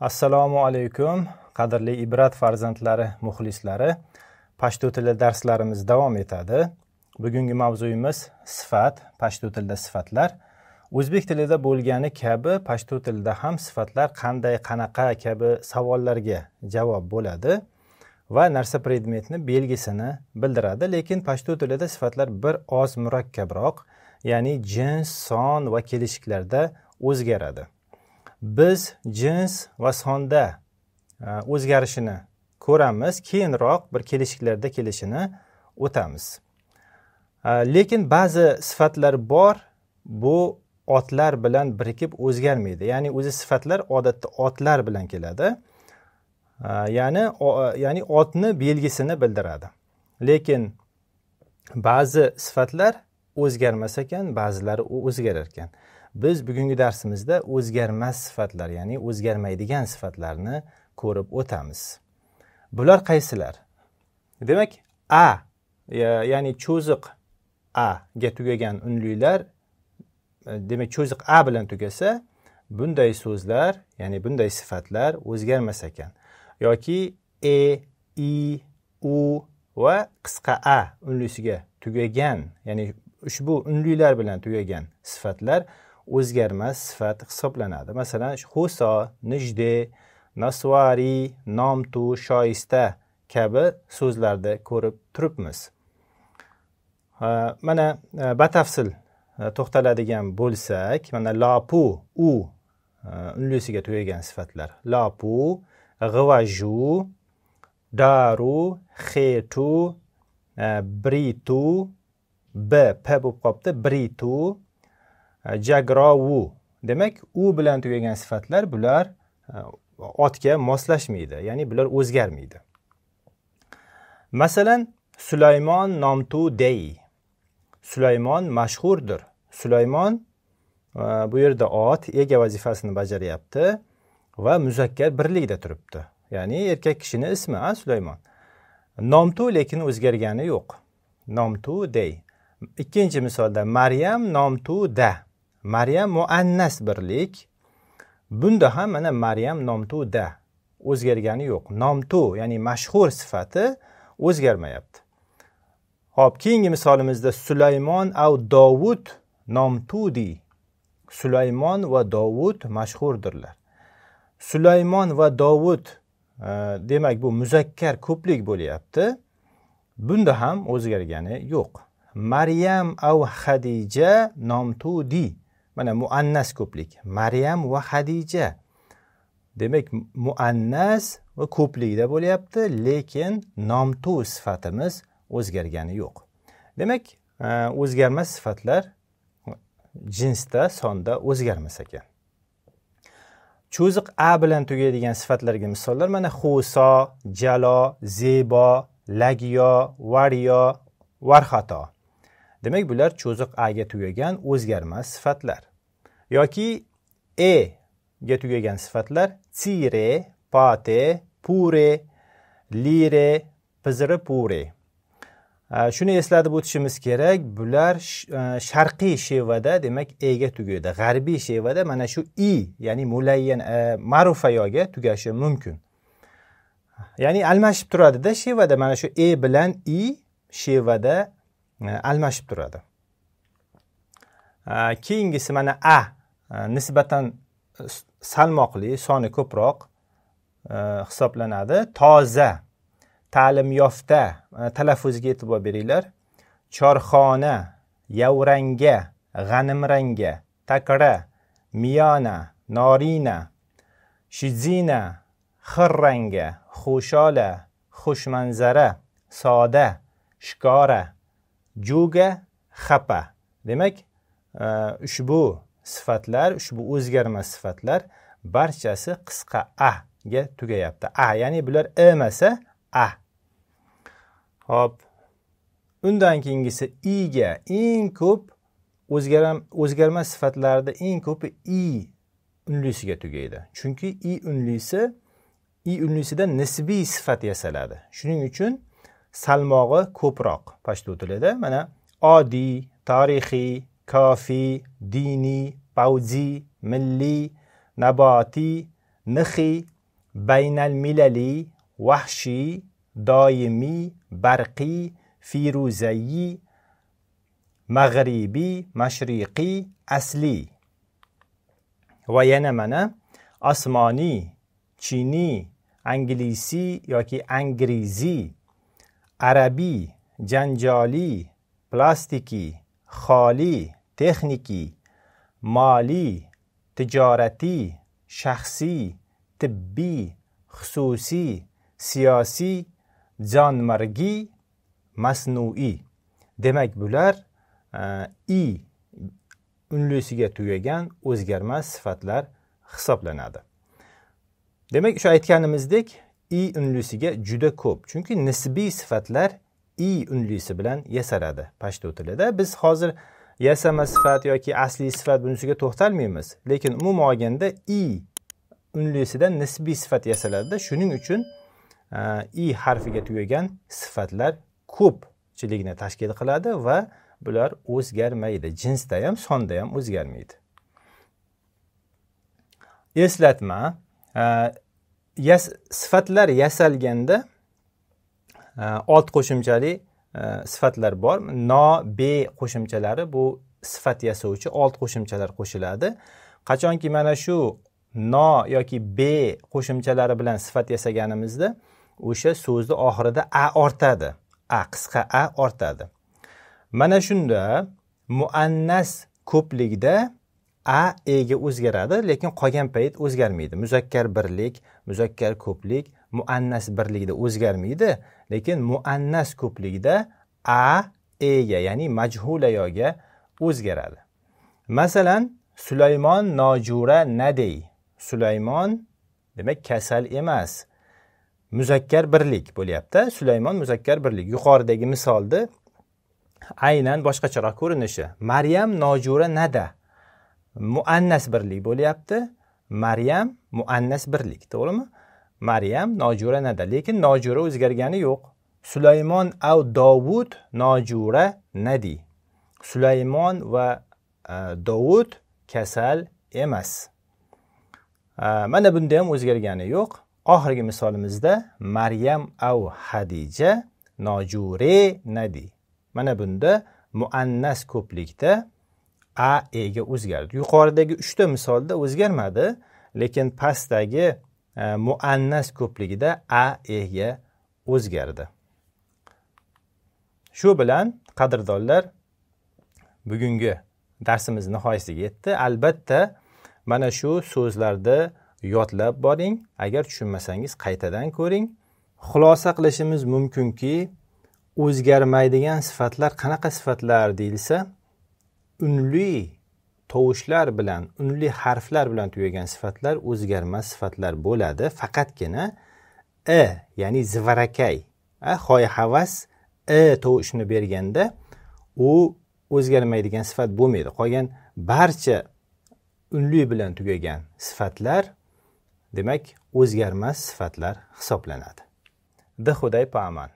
assalomu alaykum qadrli ibrat farzandlari muxlislari pashto tili darslarimiz davom etadi bugungi mavzuyimiz sifat pashto tilida sifatlar o'zbek tilida bo'lgani kabi pashto tilida ham sifatlar qanday qanaqa kabi savollarga javob bo'ladi va narsa predmetni belgisini bildiradi lekin pashto tilida sifatlar bir oz murakkabroq ya'ni jins son va kelishiklarda o'zgaradi biz jins va sonda e, o'zgarishini ko'ramiz keyinroq bir kelishiklarda kelishini o'tamiz e, lekin ba'zi sifatlar bor bu otlar bilan birikib o'zgarmaydi ya'ni o'zi sifatlar odatda otlar bilan keladi e, ya'ni o, ya'ni otni belgisini bildiradi lekin ba'zi sifatlar o'zgarmas ekan ba'zilari o'zgarar ekan biz bugungi darsimizda o'zgarmas sifatlar ya'ni o'zgarmaydigan sifatlarni ko'rib o'tamiz bular qaysilar demak a ya'ni cho'ziq a ga tugagan unlilar e, demak cho'ziq a bilan tugasa bunday so'zlar ya'ni bunday sifatlar o'zgarmas ekan yoki e i u va qisqa a unlisiga tugagan ya'ni ushbu unlilar bilan tugagan sifatlar o'zgarmas sifat hisoblanadi masalan huso nijde nasvari nomtu shoista kabi so'zlarda ko'rib turibmiz mana e, batafsil e, to'xtaladigan bo'lsak mana lopu u e, unlisiga tugagan sifatlar lopu g'ivaju daru xetu britu b p bo'lib qolibdi britu Э, jagrovu demak u bilan tugagan sifatlar bular e, otga moslashmaydi ya'ni bular o'zgarmaydi masalan sulaymon nomtu dey sulaymon mashhurdir sulaymon e, bu yerda ot ega vazifasini bajaryapti va muzakkar birlikda turibdi ya'ni erkak kishini ismi a sulaymon nomtu lekin o'zgargani yo'q nomtu dey ikkinchi misolda maryam nomtu da maryam muannas birlik bunda ham mana maryam nomtuda o'zgargani yo'q nomtu ya'ni mashhur sifati o'zgarmayapti ho'p keyingi misolimizda sulaymon av dovud nomtudi sulaymon va dovud mashhurdirlar sulaymon va dovud e, demak bu muzakkar ko'plik bo'lyapti bunda ham o'zgargani yo'q maryam av hadija nomtudi mana muannas ko'plik maryam va hadija demak muannas va ko'plikda bo'lyapti lekin nomtu sifatimiz o'zgargani yo'q demak e, o'zgarmas sifatlar jinsda sonda o'zgarmas ekan cho'ziq a bilan tugaydigan sifatlarga misollar mana huso jalo zebo lagyo varyo varxato demak bular cho'ziq a ga tugagan o'zgarmas sifatlar yoki e ga tugagan sifatlar tire pate pure lire pizri pure shuni eslatib o'tishimiz kerak bular sharqiy shevada demak ega tugaydi g'arbiy shevada mana shu i ya'ni mulayyan ma'rufa yoga tugashi mumkin ya'ni almashib turadida shevada mana shu e bilan i shevada E, almashib turadi e, keyingisi mana a e, nisbatan salmoqli soni ko'proq hisoblanadi toza ta'lim yofta talaffuzga e'tibor beringlar chorxona yavranga g'animranga takra miyona norina shizina xirranga xushola xushmanzara soda shikora juga xapa demak e, ushbu sifatlar ushbu o'zgarmas sifatlar barchasi qisqa a ga tugayapti a ya'ni bular i emasa a hop undan keyingisi i ga eng ko'p o'zgarmas sifatlarda eng ko'pi i unlisiga tugaydi chunki i unlisi i unlisida nisbiy sifat yasaladi shuning uchun سلماغه کپراق پشتوتو منه آدی، تاریخی، کافی، دینی، پوزی، ملی، نباتی، نخی، بین المللی، وحشی، دایمی، برقی، فیروزی، مغربی، مشرقی، اصلی و یه نمانه آسمانی، چینی، انگلیسی یا که انگریزی arabiy janjoli, plastiki xoli texniki moliy tijorati, shaxsiy tibbiy xususiy siyosiy jonmargi, masnuiy demak bular e, i unlisiga tugagan o'zgarmas sifatlar hisoblanadi demak shu aytganimizdek i unlisiga juda ko'p chunki nisbiy sifatlar i unlisi bilan yasaladi pashto tilida biz hozir yasama sifat yoki asliy sifat bunisiga to'xtalmaymiz lekin umuman olganda i unlisidan nisbiy sifat yasaladida shuning uchun e, i harfiga tugagan sifatlar ko'pchilikni tashkil qiladi va bular o'zgarmaydi jinsda ham sonda ham o'zgarmaydi eslatma e, yas sifatlar yasalganda e, old qo'shimchali e, sifatlar bor no be qo'shimchalari bu sifat yasovchi old qo'shimchalar qo'shiladi qachonki mana shu no yoki be qo'shimchalari bilan sifat yasaganimizda o'sha so'zni oxirida a ortadi a qisqa a ortadi mana shunda muannas ko'pligida a ega o'zgaradi lekin qolgan payt o'zgarmaydi muzakkar birlik muzakkar ko'plik muannas birligida o'zgarmaydi lekin muannas ko'pligida a ega ya'ni majhula yoga o'zgaradi masalan sulaymon nojura nadey sulaymon demak kasal emas muzakkar birlik bo'lyapti sulaymon muzakkar birlik yuqoridagi misolni aynan boshqacharoq ko'rinishi maryam nojura nada muannas birlik bo'lyapti maryam muannas birlik to'g'rimi maryam nada lekin nojura o'zgargani yo'q sulaymon av dovud nojura nadi sulaymon va e, dovud kasal emas e, mana bunda ham o'zgargani yo'q oxirgi misolimizda maryam av hadija nojure nadi mana bunda muannas ko'plikda a e ga o'zgardi yuqoridagi uchta misolda o'zgarmadi lekin pastdagi e, muannas ko'pligida a e ga o'zgardi shu bilan qadrdonlar bugungi darsimiz nihoyasiga yetdi albatta mana shu so'zlarni yodlab boring agar tushunmasangiz qaytadan ko'ring xulosa qilishimiz mumkinki o'zgarmaydigan sifatlar qanaqa sifatlar deyilsa unli tovushlar bilan unli harflar bilan tugagan sifatlar o'zgarmas sifatlar bo'ladi faqatgina i e, ya'ni zvarakay hoy havas i e, tovushini berganda u o'zgarmaydigan sifat bo'lmaydi qolgan barcha unli bilan tugagan sifatlar demak o'zgarmas sifatlar hisoblanadi dixuday paman